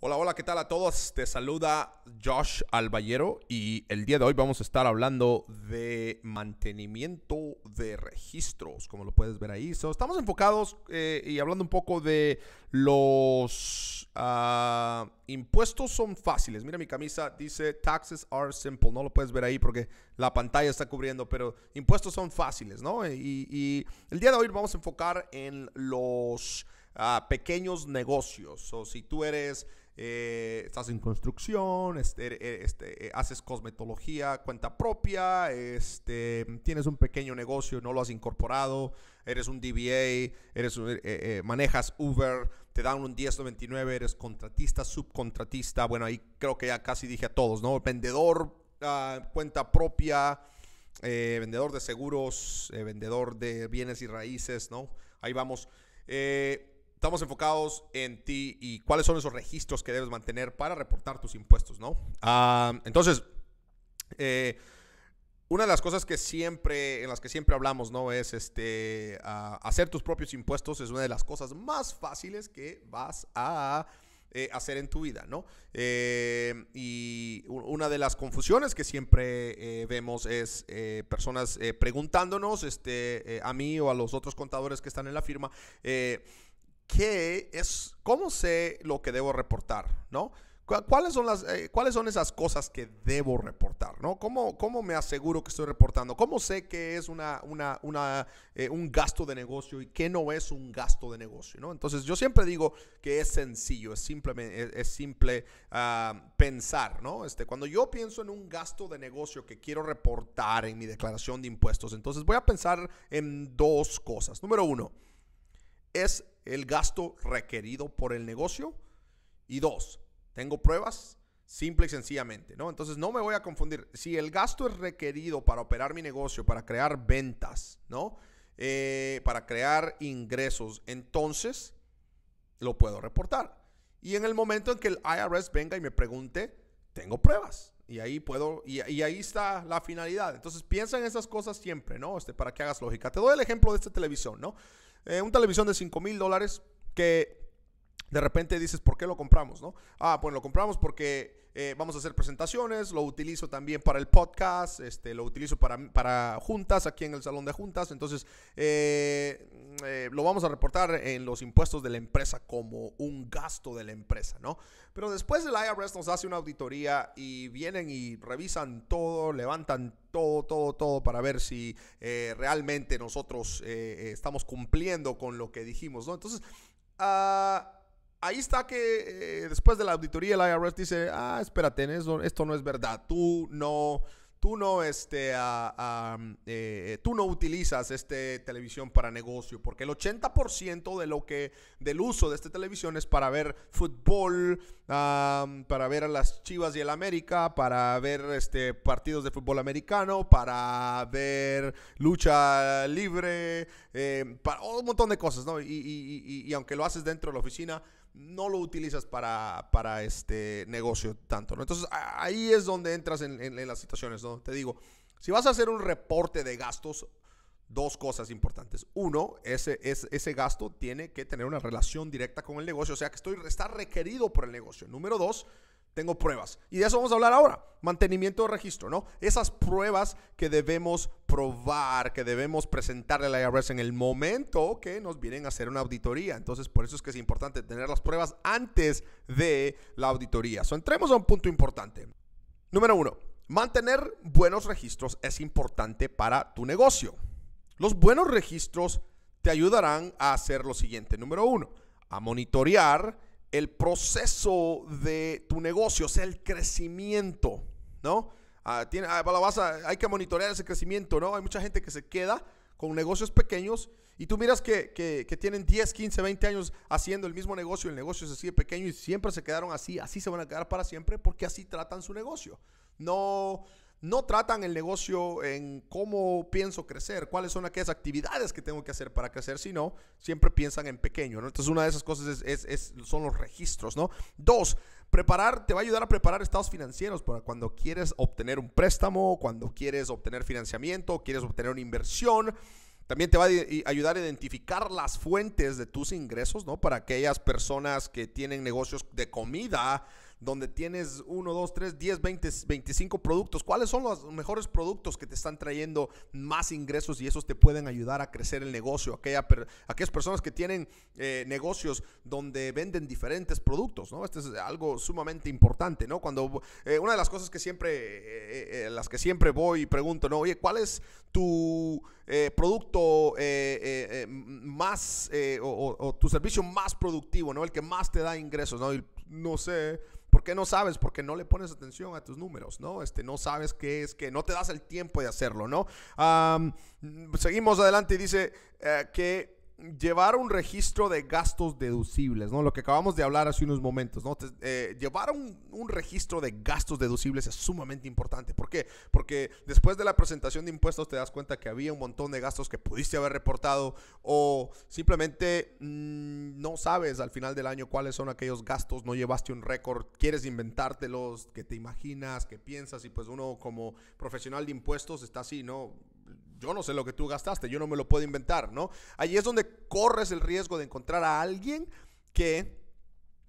Hola, hola, ¿qué tal a todos? Te saluda Josh Alballero y el día de hoy vamos a estar hablando de mantenimiento de registros, como lo puedes ver ahí. estamos enfocados eh, y hablando un poco de los ah, impuestos son fáciles. Mira mi camisa, dice taxes are simple. No lo puedes ver ahí porque la pantalla está cubriendo, pero impuestos son fáciles, ¿no? y el día de hoy vamos a enfocar en los pequeños negocios. O si tú eres, eh, estás en construcción, este, er, er, este, eh, haces cosmetología cuenta propia, este, tienes un pequeño negocio, no lo has incorporado, eres un DBA, eres, eh, manejas Uber, te dan un 1099, eres contratista, subcontratista. Bueno, ahí creo que ya casi dije a todos, ¿no? Vendedor, ah, cuenta propia. vendedor de seguros, vendedor de bienes y raíces, ¿no? Ahí vamos. Eh, Estamos enfocados en ti y cuáles son esos registros que debes mantener para reportar tus impuestos, ¿no? Ah, entonces, eh, una de las cosas que siempre, en las que siempre hablamos, ¿no? Es este, hacer tus propios impuestos es una de las cosas más fáciles que vas a eh, hacer en tu vida, ¿no? Eh, y una de las confusiones que siempre vemos es personas preguntándonos, este, a mí o a los otros contadores que están en la firma, qué es, cómo sé lo que debo reportar, ¿no? ¿Cuáles son, las, eh, ¿Cuáles son esas cosas que debo reportar? ¿no? ¿Cómo, ¿Cómo me aseguro que estoy reportando? ¿Cómo sé que es una, eh, un gasto de negocio y qué no es un gasto de negocio? ¿no? Entonces yo siempre digo que es sencillo, es, simplemente, es, simple ah, pensar. ¿no? Este, cuando yo pienso en un gasto de negocio que quiero reportar en mi declaración de impuestos, entonces voy a pensar en dos cosas. Número uno es el gasto requerido por el negocio. Y dos, tengo pruebas simple y sencillamente, ¿no? Entonces no me voy a confundir. Si el gasto es requerido para operar mi negocio, para crear ventas, ¿no? Eh, para crear ingresos, entonces lo puedo reportar. Y en el momento en que el IRS venga y me pregunte, tengo pruebas. Y ahí puedo, y, ahí está la finalidad. Entonces piensa en esas cosas siempre, ¿no? Este, para que hagas lógica. Te doy el ejemplo de esta televisión, ¿no? Eh, un televisión de 5 mil dólares que de repente dices, ¿por qué lo compramos? ¿no? Ah, bueno, lo compramos porque eh, vamos a hacer presentaciones, lo utilizo también para el podcast, este, lo utilizo para, juntas, aquí en el salón de juntas, entonces eh, eh, lo vamos a reportar en los impuestos de la empresa como un gasto de la empresa, ¿no? Pero después el IRS nos hace una auditoría y vienen y revisan todo, levantan todo, todo, todo para ver si realmente nosotros estamos cumpliendo con lo que dijimos, ¿no? Entonces... ah ahí está que eh, después de la auditoría el IRS dice, ah, espérate, esto, no es verdad, tú no, tú no, este, mm, eh, tú no utilizas este televisión para negocio, porque el 80% de lo que, del uso de esta televisión es para ver fútbol, para ver a las Chivas y el América, para ver este, partidos de fútbol americano, para ver lucha libre, eh, para un montón de cosas, ¿no? y aunque lo haces dentro de la oficina, no lo utilizas para, para este negocio tanto, Entonces ahí es donde entras en, las situaciones, ¿no? Te digo, si vas a hacer un reporte de gastos, dos cosas importantes. Uno, ese, gasto tiene que tener una relación directa con el negocio, o sea que estoy, está requerido por el negocio. Número dos, tengo pruebas. Y de eso vamos a hablar ahora. Mantenimiento de registro, ¿no? Esas pruebas que debemos probar, que debemos presentarle a la IRS en el momento que nos vienen a hacer una auditoría. Entonces, por eso es que es importante tener las pruebas antes de la auditoría. So, entremos a un punto importante. Número uno, mantener buenos registros es importante para tu negocio. Los buenos registros te ayudarán a hacer lo siguiente. Número uno, a monitorear el proceso de tu negocio, o sea, el crecimiento, ¿no? Ah, tiene, ah, hay que monitorear ese crecimiento, ¿no? Hay mucha gente que se queda con negocios pequeños y tú miras que, tienen 10, 15, 20 años haciendo el mismo negocio, el negocio es así pequeño y siempre se quedaron así, así se van a quedar para siempre porque así tratan su negocio. No, no tratan el negocio en cómo pienso crecer, cuáles son aquellas actividades que tengo que hacer para crecer, sino siempre piensan en pequeño, ¿no? Entonces una de esas cosas es, son los registros, ¿no? Dos, preparar, te va a ayudar a preparar estados financieros para cuando quieres obtener un préstamo, cuando quieres obtener financiamiento, quieres obtener una inversión. También te va a ayudar a identificar las fuentes de tus ingresos, ¿no? Para aquellas personas que tienen negocios de comida, donde tienes 1, 2, 3, 10, 20, 25 productos. ¿Cuáles son los mejores productos que te están trayendo más ingresos y esos te pueden ayudar a crecer el negocio? aquellas personas que tienen eh, negocios donde venden diferentes productos, ¿no? Este es algo sumamente importante, ¿no? Cuando eh, una de las cosas que siempre, eh, las que siempre voy y pregunto, ¿no? Oye, ¿cuál es tu producto más o, tu servicio más productivo, ¿no? El que más te da ingresos, ¿no? no sé, ¿Por qué no sabes? Porque no le pones atención a tus números, ¿no? Este, no sabes qué es, que no te das el tiempo de hacerlo, ¿no? Mm, seguimos adelante y dice eh, que llevar un registro de gastos deducibles, ¿no? Lo que acabamos de hablar hace unos momentos, ¿no? Eh, llevar un, registro de gastos deducibles es sumamente importante. ¿Por qué? Porque después de la presentación de impuestos te das cuenta que había un montón de gastos que pudiste haber reportado o simplemente mm, no sabes al final del año cuáles son aquellos gastos, no llevaste un récord, quieres inventártelos, que te imaginas, que piensas y pues uno como profesional de impuestos está así, ¿no? yo no sé lo que tú gastaste, yo no me lo puedo inventar, ¿no? Allí es donde corres el riesgo de encontrar a alguien que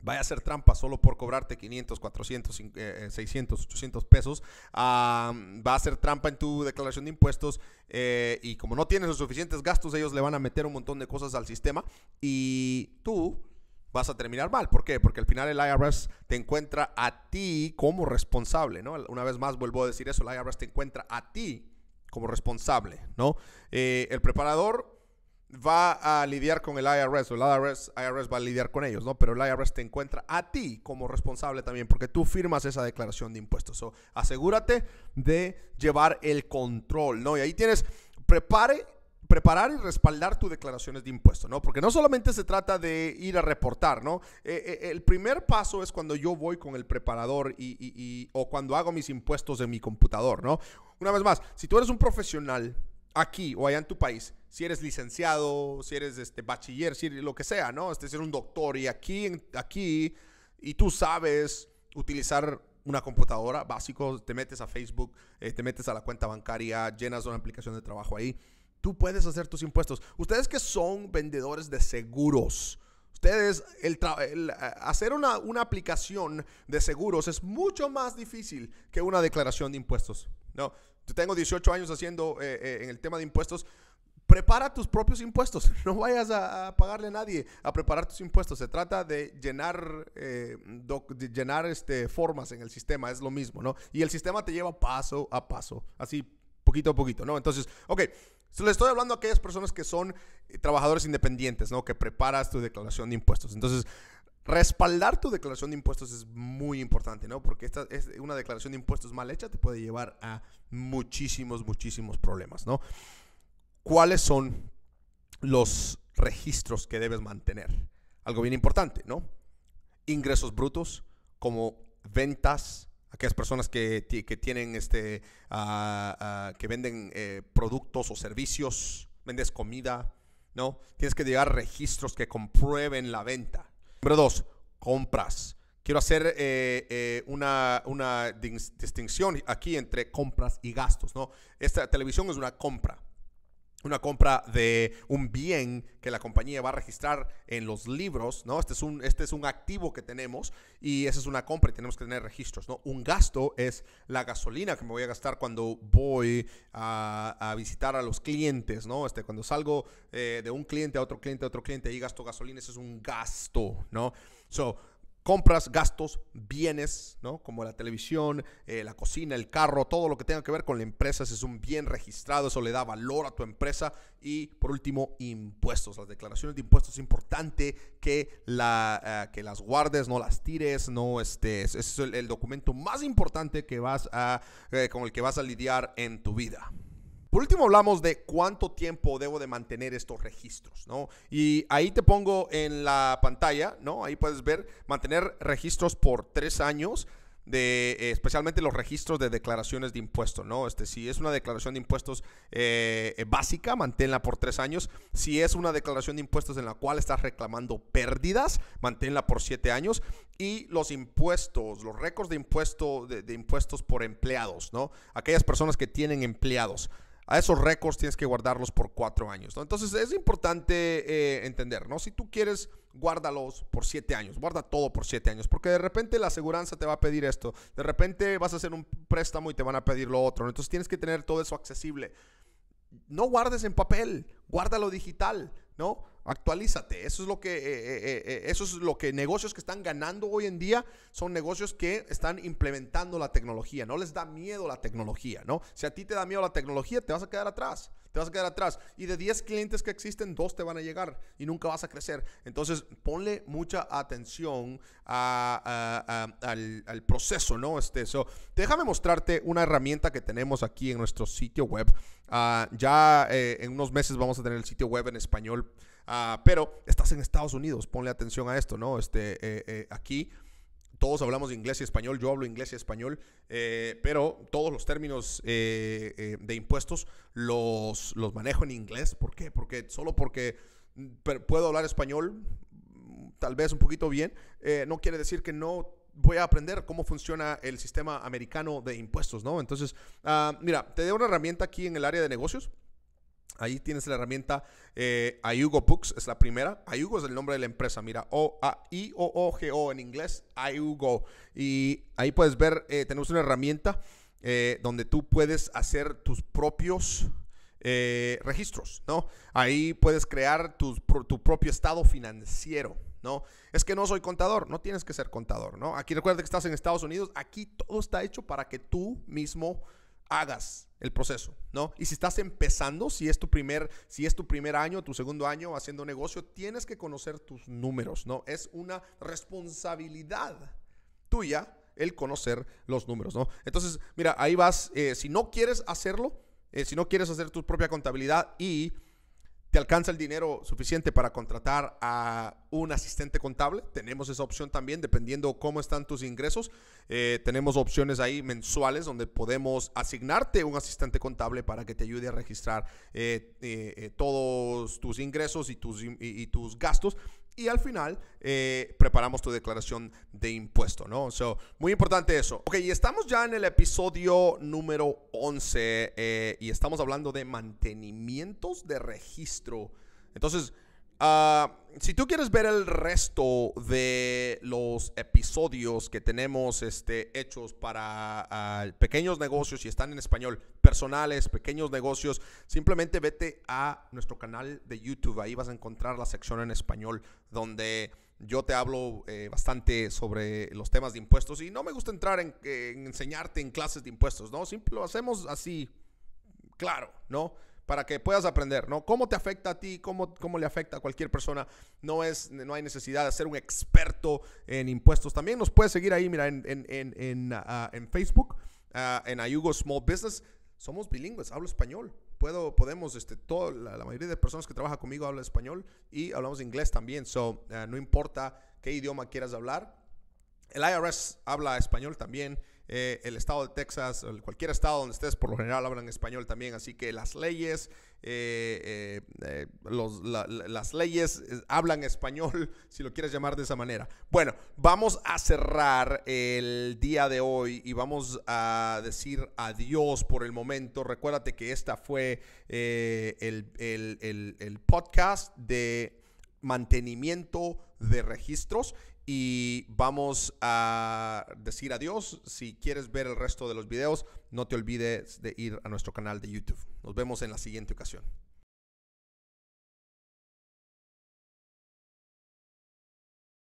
vaya a hacer trampa solo por cobrarte 500, 400, 600, 800 pesos. va a hacer trampa en tu declaración de impuestos eh, y como no tienes los suficientes gastos, ellos le van a meter un montón de cosas al sistema y tú vas a terminar mal. ¿Por qué? Porque al final el IRS te encuentra a ti como responsable, ¿no? Una vez más vuelvo a decir eso, el IRS te encuentra a ti como responsable, ¿no? Eh, el preparador va a lidiar con el IRS, o el IRS, va a lidiar con ellos, ¿no? Pero el IRS te encuentra a ti como responsable también, porque tú firmas esa declaración de impuestos. So, asegúrate de llevar el control, ¿no? Y ahí tienes, prepare preparar y respaldar tus declaraciones de impuestos, ¿no? Porque no solamente se trata de ir a reportar, ¿no? Eh, eh, eh, el primer paso es cuando yo voy con el preparador y, o cuando hago mis impuestos en mi computador, ¿no? Una vez más, si tú eres un profesional aquí o allá en tu país, si eres licenciado, si eres este, bachiller, si lo que sea, ¿no? es este, si un doctor y aquí, aquí, y tú sabes utilizar una computadora básico, te metes a Facebook, te metes a la cuenta bancaria, llenas una aplicación de trabajo ahí Tú puedes hacer tus impuestos. Ustedes que son vendedores de seguros, Ustedes, el, eh, hacer una, una, aplicación de seguros es mucho más difícil que una declaración de impuestos. No, yo tengo 18 años haciendo eh, eh, en el tema de impuestos. Prepara tus propios impuestos. No vayas a, pagarle a nadie a preparar tus impuestos. Se trata de llenar, llenar este, formas en el sistema. Es lo mismo, ¿no? Y el sistema te lleva paso a paso. Así poquito a poquito, ¿no? Entonces, ok, so le estoy hablando a aquellas personas que son eh, trabajadores independientes, ¿no? Que preparas tu declaración de impuestos. Entonces, respaldar tu declaración de impuestos es muy importante, ¿no? Porque esta es una declaración de impuestos mal hecha te puede llevar a muchísimos, muchísimos problemas, ¿no? ¿Cuáles son los registros que debes mantener? Algo bien importante, ¿no? Ingresos brutos como ventas, aquellas personas que, tienen este, ah, ah, que venden eh, productos o servicios, vendes comida, ¿no? Tienes que llegar registros que comprueben la venta. Número dos, compras. Quiero hacer eh, eh, una, una distinción aquí entre compras y gastos, ¿no? Esta televisión es una compra una compra de un bien que la compañía va a registrar en los libros, ¿no? Este es un, este es un activo que tenemos y esa es una compra y tenemos que tener registros, ¿no? Un gasto es la gasolina que me voy a gastar cuando voy a, visitar a los clientes, ¿no? Este, cuando salgo eh, de un cliente a otro cliente a otro cliente y gasto gasolina, ese es un gasto, ¿no? So, compras, gastos, bienes, ¿no? Como la televisión, eh, la cocina, el carro, todo lo que tenga que ver con la empresa, si es un bien registrado, eso le da valor a tu empresa. Y por último, impuestos. Las declaraciones de impuestos es importante que, la, eh, que las guardes, no las tires, no estés. es, el, documento más importante que vas a, eh, con el que vas a lidiar en tu vida. Por último, hablamos de cuánto tiempo debo de mantener estos registros, ¿no? Y ahí te pongo en la pantalla, ¿no? Ahí puedes ver mantener registros por tres años. De, eh, especialmente los registros de declaraciones de impuestos, ¿no? Este, si es una declaración de impuestos eh, básica, manténla por tres años. Si es una declaración de impuestos en la cual estás reclamando pérdidas, manténla por siete años. Y los impuestos, los récords de, impuesto, de impuestos por empleados, ¿no? Aquellas personas que tienen empleados a esos récords tienes que guardarlos por cuatro años. ¿no? Entonces es importante eh, entender, ¿no? Si tú quieres, guárdalos por siete años, guarda todo por siete años, porque de repente la aseguranza te va a pedir esto, de repente vas a hacer un préstamo y te van a pedir lo otro, entonces tienes que tener todo eso accesible. No guardes en papel, guárdalo digital, ¿no? Actualízate. Eso es lo que, eh, eh, eh, eso es lo que negocios que están ganando hoy en día son negocios que están implementando la tecnología. No les da miedo la tecnología, ¿no? Si a ti te da miedo la tecnología, te vas a quedar atrás. Te vas a quedar atrás. Y de 10 clientes que existen, 2 te van a llegar y nunca vas a crecer. Entonces, ponle mucha atención al, proceso, ¿no? Este, déjame mostrarte una herramienta que tenemos aquí en nuestro sitio web. Ah, ya en unos meses vamos a tener el sitio web en español Ah, pero estás en Estados Unidos, ponle atención a esto, ¿no? Este, eh, eh, aquí todos hablamos de inglés y español, yo hablo inglés y español, eh, pero todos los términos de impuestos los, los manejo en inglés. ¿Por qué? Porque solo porque mm, puedo hablar español, mm, tal vez un poquito bien, no quiere decir que no voy a aprender cómo funciona el sistema americano de impuestos, ¿no? Entonces, ah, mira, te doy una herramienta aquí en el área de negocios Ahí tienes la herramienta eh, Ayugo Books, es la primera. Ayugo es el nombre de la empresa, mira, o a I-O-O-G-O en inglés, Ayugo. Y ahí puedes ver, eh, tenemos una herramienta eh, donde tú puedes hacer tus propios eh, registros, ¿no? Ahí puedes crear tu propio estado financiero. ¿no? Es que no soy contador, no tienes que ser contador, ¿no? Aquí recuerda que estás en Estados Unidos, aquí todo está hecho para que tú mismo hagas el proceso, ¿no? Y si estás empezando, si es tu primer, si es tu primer año, tu segundo año haciendo negocio, tienes que conocer tus números, ¿no? Es una responsabilidad tuya el conocer los números, ¿no? Entonces, mira, ahí vas, eh, si no quieres hacerlo, eh, si no quieres hacer tu propia contabilidad y ¿Te alcanza el dinero suficiente para contratar a un asistente contable? Tenemos esa opción también, dependiendo cómo están tus ingresos. Eh, tenemos opciones ahí mensuales donde podemos asignarte un asistente contable para que te ayude a registrar eh, eh, todos tus ingresos y tus, y tus gastos y al final eh, preparamos tu declaración de impuesto, ¿no? So, muy importante eso. Ok, y estamos ya en el episodio número 11 eh, y estamos hablando de mantenimientos de registro. Entonces, Ah, si tú quieres ver el resto de los episodios que tenemos este, hechos para ah, pequeños negocios, y están en español, personales, pequeños negocios, simplemente vete a nuestro canal de YouTube. Ahí vas a encontrar la sección en español donde yo te hablo eh, bastante sobre los temas de impuestos y no me gusta entrar en, enseñarte en clases de impuestos, ¿no? Simple, lo hacemos así, claro, ¿no? para que puedas aprender, ¿no? ¿Cómo te afecta a ti? ¿Cómo, cómo le afecta a cualquier persona? No, es, no hay necesidad de ser un experto en impuestos. También nos puedes seguir ahí, mira, en, en, en, en, ah, ah, en Facebook, ah, en Ayugo Small Business. Somos bilingües, hablo español. Puedo, podemos, este, todo, la, mayoría de personas que trabajan conmigo habla español y hablamos inglés también. So, no importa qué idioma quieras hablar. El IRS habla español también eh, el estado de Texas, cualquier estado donde estés, por lo general hablan español también, así que las leyes, eh, eh, las leyes hablan español, si lo quieres llamar de esa manera. Bueno, vamos a cerrar el día de hoy y vamos a decir adiós por el momento. Recuérdate que esta fue el podcast de mantenimiento de registros y vamos a decir adiós. Si quieres ver el resto de los videos, no te olvides de ir a nuestro canal de YouTube. Nos vemos en la siguiente ocasión.